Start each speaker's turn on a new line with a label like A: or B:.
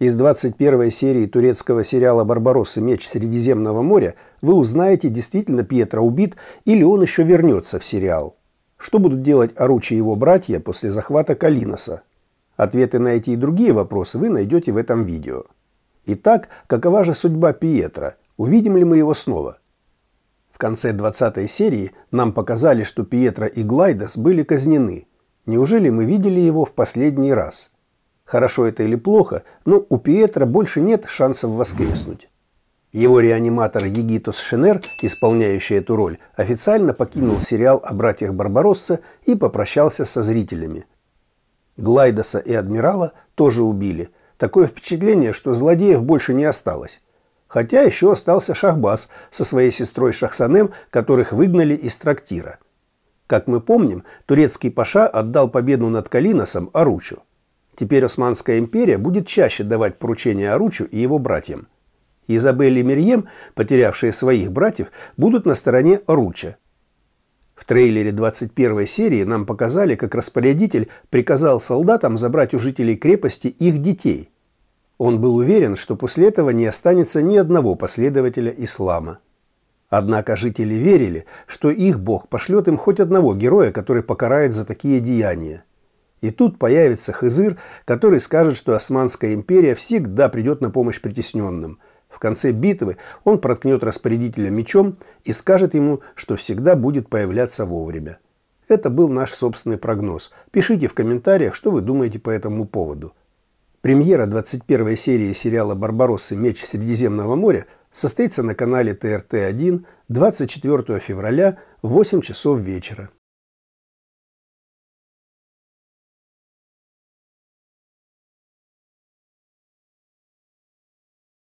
A: Из 21 серии
B: турецкого сериала «Барбаросса. Меч Средиземного моря» вы узнаете, действительно Пьетро убит или он еще вернется в сериал. Что будут делать Аручи и его братья после захвата Калиноса? Ответы на эти и другие вопросы вы найдете в этом видео. Итак, какова же судьба Пьетро? Увидим ли мы его снова? В конце 20 серии нам показали, что Пьетро и Глайдас были казнены. Неужели мы видели его в последний раз? Хорошо это или плохо, но у Пьетра больше нет шансов воскреснуть. Его реаниматор Егитос Шенер, исполняющий эту роль, официально покинул сериал о братьях Барбаросса и попрощался со зрителями. Глайдоса и Адмирала тоже убили. Такое впечатление, что злодеев больше не осталось. Хотя еще остался Шахбас со своей сестрой Шахсанем, которых выгнали из трактира. Как мы помним, турецкий паша отдал победу над Калиносом Аручу. Теперь Османская империя будет чаще давать поручения Аручу и его братьям. Изабель и Мерьем, потерявшие своих братьев, будут на стороне Аруча. В трейлере 21 серии нам показали, как распорядитель приказал солдатам забрать у жителей крепости их детей. Он был уверен, что после этого не останется ни одного последователя ислама. Однако жители верили, что их бог пошлет им хоть одного героя, который покарает за такие деяния – и тут появится Хызыр, который скажет, что Османская империя всегда придет на помощь притесненным. В конце битвы он проткнет распорядителя мечом и скажет ему, что всегда будет появляться вовремя. Это был наш собственный прогноз. Пишите в комментариях, что вы думаете по этому поводу. Премьера 21 серии сериала «Барбароссы. Меч Средиземного моря» состоится на канале ТРТ-1 24 февраля
A: в 8 часов вечера.